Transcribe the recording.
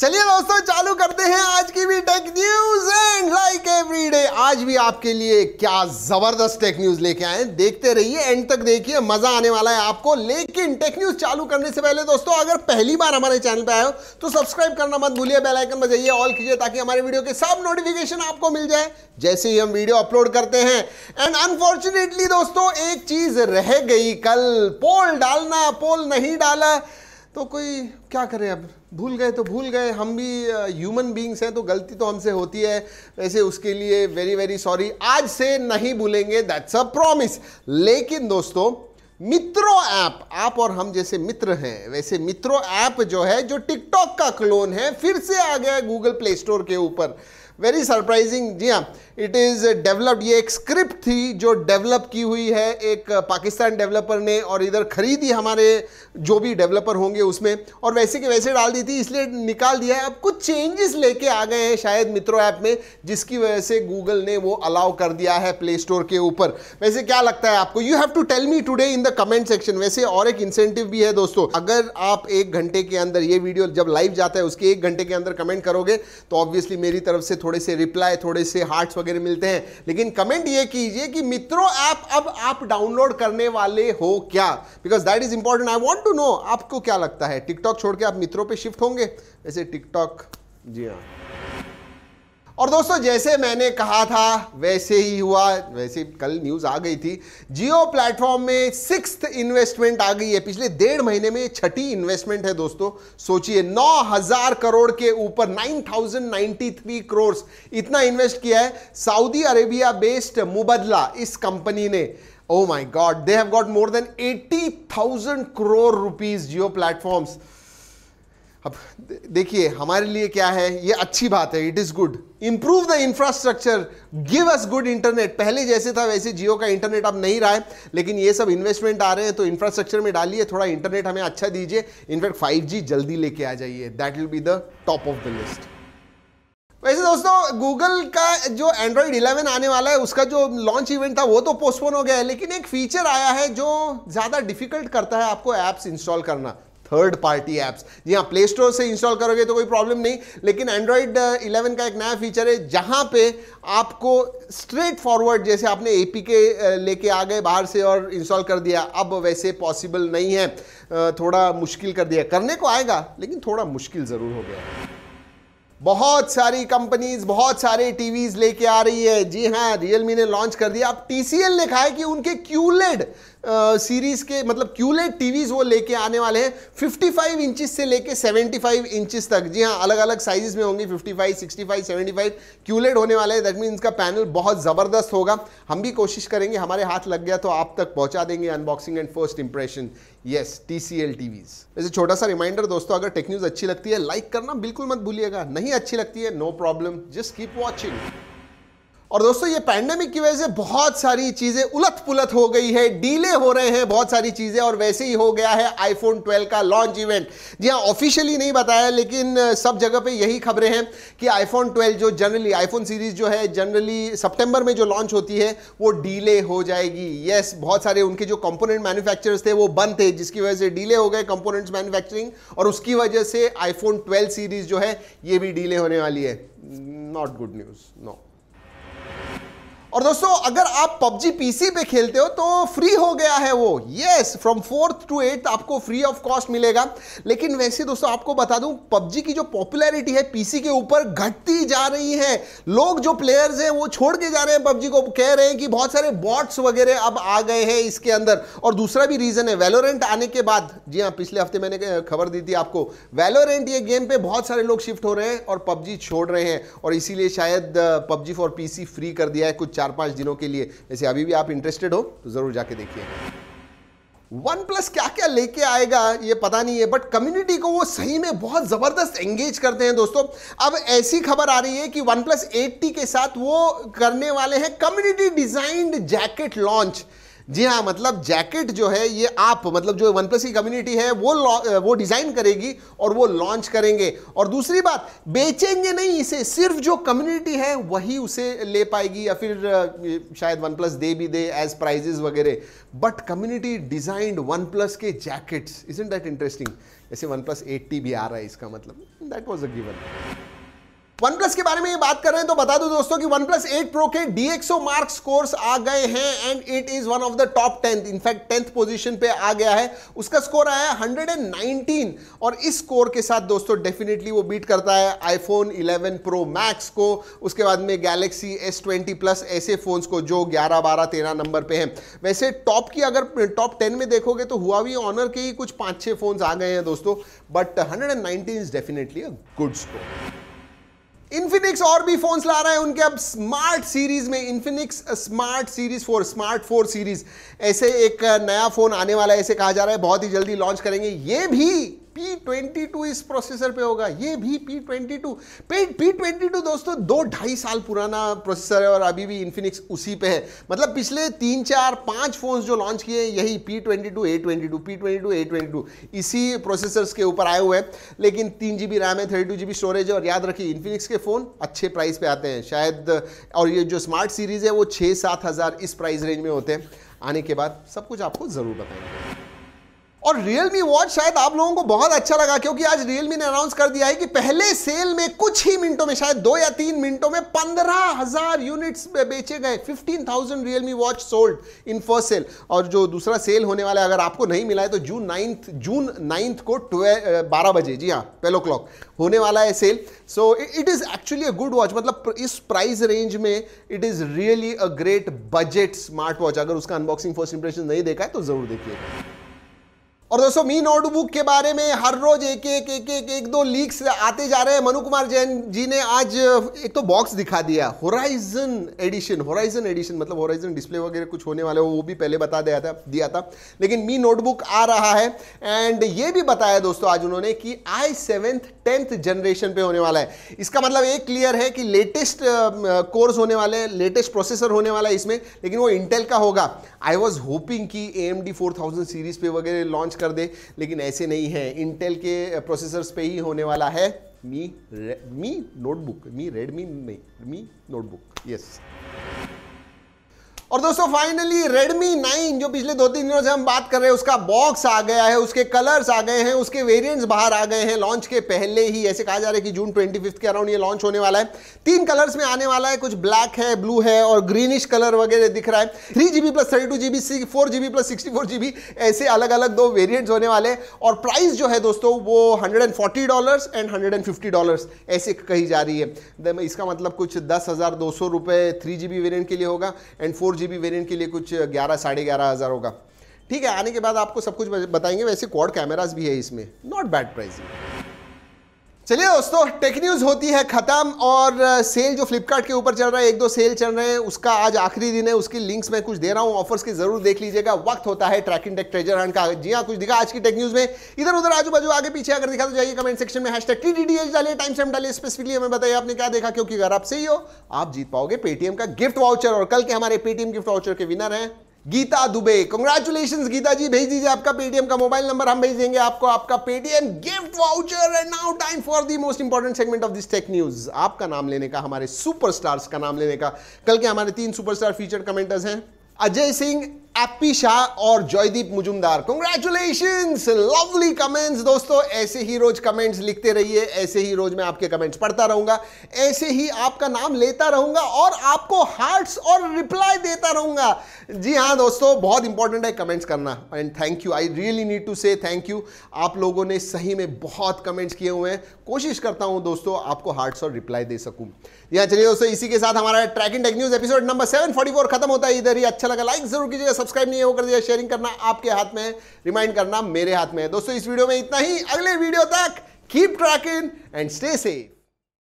चलिए दोस्तों चालू करते हैं आज की भी tech news and like everyday आज भी आपके लिए क्या जबरदस्त टेक न्यूज लेके आए देखते रहिए एंड तक देखिए मजा आने वाला है आपको लेकिन टेक न्यूज चालू करने से पहले दोस्तों अगर पहली बार हमारे चैनल पे आए हो तो सब्सक्राइब करना मत भूलिए बेल आइकन बजाइए ऑल कीजिए ताकि हमारे वीडियो के सब नोटिफिकेशन आपको मिल जाए जैसे ही हम वीडियो अपलोड करते हैं एंड अनफॉर्चुनेटली दोस्तों एक चीज रह गई कल पोल डालना पोल नहीं डाला तो कोई क्या करें अब भूल गए तो भूल गए हम भी ह्यूमन बींग्स हैं तो गलती तो हमसे होती है वैसे उसके लिए वेरी वेरी सॉरी आज से नहीं भूलेंगे दैट्स अ प्रॉमिस लेकिन दोस्तों मित्रों ऐप आप और हम जैसे मित्र हैं वैसे मित्रों ऐप जो है जो टिकटॉक का क्लोन है फिर से आ गया है गूगल प्ले स्टोर के ऊपर वेरी सरप्राइजिंग जी हाँ इट इज़ डेवलप्ड ये एक स्क्रिप्ट थी जो डेवलप की हुई है एक uh, पाकिस्तान डेवलपर ने और इधर खरीदी हमारे जो भी डेवलपर होंगे उसमें और वैसे के वैसे डाल दी थी इसलिए निकाल दिया है अब कुछ चेंजेस लेके आ गए हैं शायद मित्रों ऐप में जिसकी वजह से गूगल ने वो अलाउ कर दिया है प्ले स्टोर के ऊपर वैसे क्या लगता है आपको you have to tell me today in the comment section वैसे और एक इंसेंटिव भी है दोस्तों अगर आप एक घंटे के अंदर ये वीडियो जब लाइव जाता है उसके एक घंटे के अंदर कमेंट करोगे तो ऑब्वियसली मेरी तरफ से थोड़े से रिप्लाई थोड़े से हार्ट्स वगैरह मिलते हैं लेकिन कमेंट ये कीजिए कि मित्रों ऐप अब आप डाउनलोड करने वाले हो क्या because that is important I want to know आपको क्या लगता है टिकटॉक छोड़ के आप मित्रों पर शिफ्ट होंगे वैसे टिकटॉक जी हाँ और दोस्तों जैसे मैंने कहा था वैसे ही हुआ वैसे कल न्यूज़ आ गई थी जियो प्लेटफॉर्म में सिक्स इन्वेस्टमेंट आ गई है पिछले डेढ़ महीने में छठी इन्वेस्टमेंट है दोस्तों सोचिए 9000 करोड़ के ऊपर 9093 करोड़ इतना इन्वेस्ट किया है सऊदी अरेबिया बेस्ड मुबदला इस कंपनी ने oh my God they have got more than eighty thousand crore rupees Jio platforms अब देखिए हमारे लिए क्या है ये अच्छी बात है it is good improve the infrastructure give us good internet पहले जैसे था वैसे जियो का इंटरनेट अब नहीं रहा है लेकिन ये सब इन्वेस्टमेंट आ रहे हैं तो इंफ्रास्ट्रक्चर में डालिए थोड़ा इंटरनेट हमें अच्छा दीजिए इनफैक्ट फाइव जल्दी लेके आ जाइए that will be the top of the list वैसे दोस्तों गूगल का जो एंड्रॉयड 11 आने वाला है उसका जो लॉन्च इवेंट था वो तो पोस्टपोन हो गया है लेकिन एक फीचर आया है जो ज़्यादा डिफिकल्ट करता है आपको ऐप्स इंस्टॉल करना थर्ड पार्टी एप्स जी हाँ प्ले स्टोर से इंस्टॉल करोगे तो कोई प्रॉब्लम नहीं लेकिन एंड्रॉयड 11 uh, का एक नया फीचर है जहाँ पे आपको स्ट्रेट फॉरवर्ड जैसे आपने एपीके uh, लेके आ गए बाहर से और इंस्टॉल कर दिया अब वैसे पॉसिबल नहीं है uh, थोड़ा मुश्किल कर दिया करने को आएगा लेकिन थोड़ा मुश्किल ज़रूर हो गया बहुत सारी कंपनीज बहुत सारे टीवीज लेके आ रही है जी हाँ रियलमी ने लॉन्च कर दिया अब टीसीएल ने कहा है कि उनके क्यूलेड सीरीज के मतलब क्यूलेट टीवीज वो लेके आने वाले हैं 55 इंचिस से लेके 75 इंचिस तक जी हाँ अलग अलग साइजेस में होंगी 55, 65, 75 क्यूलेट होने वाले हैं दैट मीन इसका पैनल बहुत ज़बरदस्त होगा हम भी कोशिश करेंगे हमारे हाथ लग गया तो आप तक पहुंचा देंगे unboxing and first impression yes T C L TVs वैसे छोटा सा रिमाइंडर दोस्तों अगर टेक्न्यूज अच्छी लगती है लाइक करना बिल्कुल मत भूलिएगा नहीं अच्छी लगती है no problem just keep watching और दोस्तों ये पैंडेमिक की वजह से बहुत सारी चीज़ें उलट पुलट हो गई है डीले हो रहे हैं बहुत सारी चीज़ें और वैसे ही हो गया है आईफोन 12 का लॉन्च इवेंट जी हाँ ऑफिशियली नहीं बताया लेकिन सब जगह पे यही खबरें हैं कि आईफोन 12 जो जनरली आईफोन सीरीज़ जो है जनरली सितंबर में जो लॉन्च होती है वो डीले हो जाएगी येस बहुत सारे उनके जो कंपोनेंट मैन्युफैक्चरर्स थे वो बंद थे जिसकी वजह से डीले हो गए कंपोनेंट्स मैन्युफैक्चरिंग और उसकी वजह से आईफोन ट्वेल्व सीरीज़ जो है ये भी डीले होने वाली है नॉट गुड न्यूज़ नॉट और दोस्तों अगर आप PUBG PC पे खेलते हो तो फ्री हो गया है वो yes from fourth to eight आपको फ्री ऑफ कॉस्ट मिलेगा लेकिन वैसे दोस्तों आपको बता दूं PUBG की जो पॉपुलैरिटी है PC के ऊपर घटती जा रही है लोग जो प्लेयर्स हैं वो छोड़ के जा रहे हैं PUBG को कह रहे हैं कि बहुत सारे बॉट्स वगैरह अब आ गए हैं इसके अंदर और दूसरा भी रीज़न है वेलोरेंट आने के बाद जी हाँ पिछले हफ्ते मैंने खबर दी थी आपको वेलोरेंट ये गेम पे बहुत सारे लोग शिफ्ट हो रहे हैं और पबजी छोड़ रहे हैं और इसीलिए शायद पबजी फॉर पी फ्री कर दिया है कुछ चार पांच दिनों के लिए जैसे अभी भी आप इंटरेस्टेड हो तो ज़रूर जाके देखिए वन प्लस क्या क्या लेके आएगा ये पता नहीं है बट कम्युनिटी को वो सही में बहुत ज़बरदस्त एंगेज करते हैं दोस्तों अब ऐसी खबर आ रही है कि वन प्लस एट्टी के साथ वो करने वाले हैं कम्युनिटी डिजाइंड जैकेट लॉन्च जी हाँ मतलब जैकेट जो है ये आप मतलब जो वन प्लस की कम्युनिटी है वो वो डिज़ाइन करेगी और वो लॉन्च करेंगे और दूसरी बात बेचेंगे नहीं इसे सिर्फ जो कम्युनिटी है वही उसे ले पाएगी या फिर शायद वन प्लस दे भी दे एज प्राइजेज वगैरह but community designed OnePlus के जैकेट्स इज दैट इंटरेस्टिंग जैसे वन प्लस एट्टी भी आ रहा है इसका मतलब that was a given OnePlus के बारे में ये बात कर रहे हैं तो बता दो दोस्तों कि वन प्लस एट प्रो के डीएक्सो मार्क स्कोर्स आ गए हैं and it is one of the top tenth in fact tenth position पे आ गया है उसका स्कोर आया है नाइनटीन और इस स्कोर के साथ दोस्तों डेफिनेटली वो बीट करता है आईफोन 11 प्रो मैक्स को उसके बाद में गैलेक्सी एस ट्वेंटी प्लस ऐसे फोन्स को जो ग्यारह बारह तेरह नंबर पे हैं वैसे टॉप की अगर टॉप टेन में देखोगे तो हुआ भी ऑनर के ही कुछ पाँच छः फोन्स आ गए हैं दोस्तों but hundred is definitely a good score Infinix और भी फोन्स ला रहा है उनके अब स्मार्ट सीरीज में Infinix smart series four smart four series ऐसे एक uh, नया फोन आने वाला है ऐसे कहा जा रहा है बहुत ही जल्दी लॉन्च करेंगे ये भी पी ट्वेंटी टू इस प्रोसेसर पे होगा ये भी पी ट्वेंटी टू पे टू दोस्तों दो ढाई साल पुराना प्रोसेसर है और अभी भी इन्फिनिक्स उसी पे है मतलब पिछले तीन चार पांच फोन्स जो लॉन्च किए हैं यही P P twenty twenty twenty two two A two A twenty two इसी प्रोसेसर के ऊपर आए हुए हैं लेकिन तीन जी बी रैम है thirty two G B storage है और याद रखिए इन्फिनिक्स के फ़ोन अच्छे प्राइस पे आते हैं शायद और ये जो स्मार्ट सीरीज़ है वो छः सात हज़ार इस प्राइस रेंज में होते हैं आने के बाद सब कुछ आपको ज़रूर बताएंगे और Realme Watch शायद आप लोगों को बहुत अच्छा लगा क्योंकि आज Realme ने अनाउंस कर दिया है कि पहले सेल में कुछ ही मिनटों में शायद दो या तीन मिनटों में पंद्रह हजार यूनिट्स बेचे गए fifteen thousand Realme watch sold in first sale और जो दूसरा सेल होने वाला है अगर आपको नहीं मिला है तो जून नाइन्थ जून नाइन्थ को ट्वे बारह बजे जी हाँ ट्वेल्व क्लॉक होने वाला है sale so it is actually a good watch मतलब इस प्राइस रेंज में it is really a great budget smart watch अगर उसका अनबॉक्सिंग फर्स्ट इंप्रेशन नहीं देखा है तो ज़रूर देखिएगा और दोस्तों मी नोटबुक के बारे में हर रोज एक एक एक एक एक दो लीक्स आते जा रहे हैं मनु कुमार जैन जी ने आज एक तो बॉक्स दिखा दिया होराइजन एडिशन होराइजन एडिशन मतलब होराइजन डिस्प्ले वगैरह कुछ होने वाले हो वो भी पहले बता दिया था दिया था लेकिन मी नोटबुक आ रहा है एंड ये भी बताया दोस्तों आज उन्होंने कि आई सेवेंथ टेंथ जनरेशन पे होने वाला है इसका मतलब एक क्लियर है कि लेटेस्ट कोर्स होने वाले हैं लेटेस्ट प्रोसेसर होने वाला है इसमें लेकिन वो इंटेल का होगा आई वॉज होपिंग कि A M D four thousand series पे वगैरह लॉन्च कर दे लेकिन ऐसे नहीं है इंटेल के प्रोसेसर्स पे ही होने वाला है मी मी नोटबुक मी रेडमी नहीं मी नोटबुक यस yes. और दोस्तों फाइनली रेडमी नाइन जो पिछले दो तीन दिनों से हम बात कर रहे हैं उसका बॉक्स आ गया है उसके कलर्स आ गए हैं उसके वेरिएंट्स बाहर आ गए हैं लॉन्च के पहले ही ऐसे कहा जा रहा है कि जून ट्वेंटी के अराउंड ये लॉन्च होने वाला है तीन कलर्स में आने वाला है कुछ ब्लैक है ब्लू है और ग्रीनिश कलर वगैरह दिख रहा है three GB plus thirty two GB four GB plus sixty four GB ऐसे अलग अलग दो वेरियंट्स होने वाले और प्राइस जो है दोस्तों वो hundred and forty dollar and hundred and fifty dollar ऐसे कही जा रही है इसका मतलब कुछ दस हज़ार दो सौ रुपए थ्री जीबी वेरियंट के लिए होगा and four G B variant के लिए कुछ ग्यारह साढ़े ग्यारह हज़ार होगा ठीक है आने के बाद आपको सब कुछ बताएंगे वैसे क्वाड कैमराज भी है इसमें नॉट बैड प्राइसिंग चलिए दोस्तों टेक न्यूज़ होती है ख़त्म और सेल जो फ्लिपकार्ट के ऊपर चल रहा है एक दो सेल चल रहे हैं उसका आज आखिरी दिन है उसकी लिंक्स मैं कुछ दे रहा हूँ ऑफर्स की जरूर देख लीजिएगा वक्त होता है ट्रैकिंग टेक ट्रेजर हंड का जी हाँ कुछ दिखा आज की टेक न्यूज़ में इधर उधर आजू बाजू आगे पीछे अगर दिखा तो जाइए कमेंट सेक्शन में हैश टैग टी डालिए टाइम स्टैम डालिए स्पेसिफिकली हमें बताइए आपने क्या देखा क्योंकि अगर आप सही हो आप जीत पाओगे पेटीएम का गिफ्ट वाउचर और कल के हमारे पेटीएम गिफ्ट वाउचर के विनर हैं गीता दुबे कंग्रेचुलेशन गीता जी भेज दीजिए आपका पेटीएम का मोबाइल नंबर हम भेज देंगे आपको आपका Paytm gift voucher and now time for the most important segment of this tech news आपका नाम लेने का हमारे सुपरस्टार्स का नाम लेने का कल के हमारे तीन सुपरस्टार फीचर कमेंटर्स हैं अजय सिंह एप्पी शाह और Joydeep Mujumdar congratulation lovely comments दोस्तों ऐसे ही रोज कमेंट्स लिखते रहिए ऐसे ही रोज मैं आपके कमेंट्स पढ़ता रहूंगा ऐसे ही आपका नाम लेता रहूंगा और आपको हार्ट्स और रिप्लाई देता रहूंगा जी हाँ दोस्तों बहुत इंपॉर्टेंट है कमेंट्स करना and thank you I really need to say thank you आप लोगों ने सही में बहुत कमेंट्स किए हुए हैं कोशिश करता हूँ दोस्तों आपको हार्ट्स और रिप्लाई दे सकूँ यहाँ चलिए दोस्तों इसी के साथ हमारा track and tech news episode number seven खत्म होता है इधर ही अच्छा लगा लाइक जरूर कीजिएगा सब्सक्राइब नहीं हो कर दिया शेयरिंग करना आपके हाथ में रिमाइंड करना मेरे हाथ में है दोस्तों इस वीडियो में इतना ही अगले वीडियो तक keep tracking and stay safe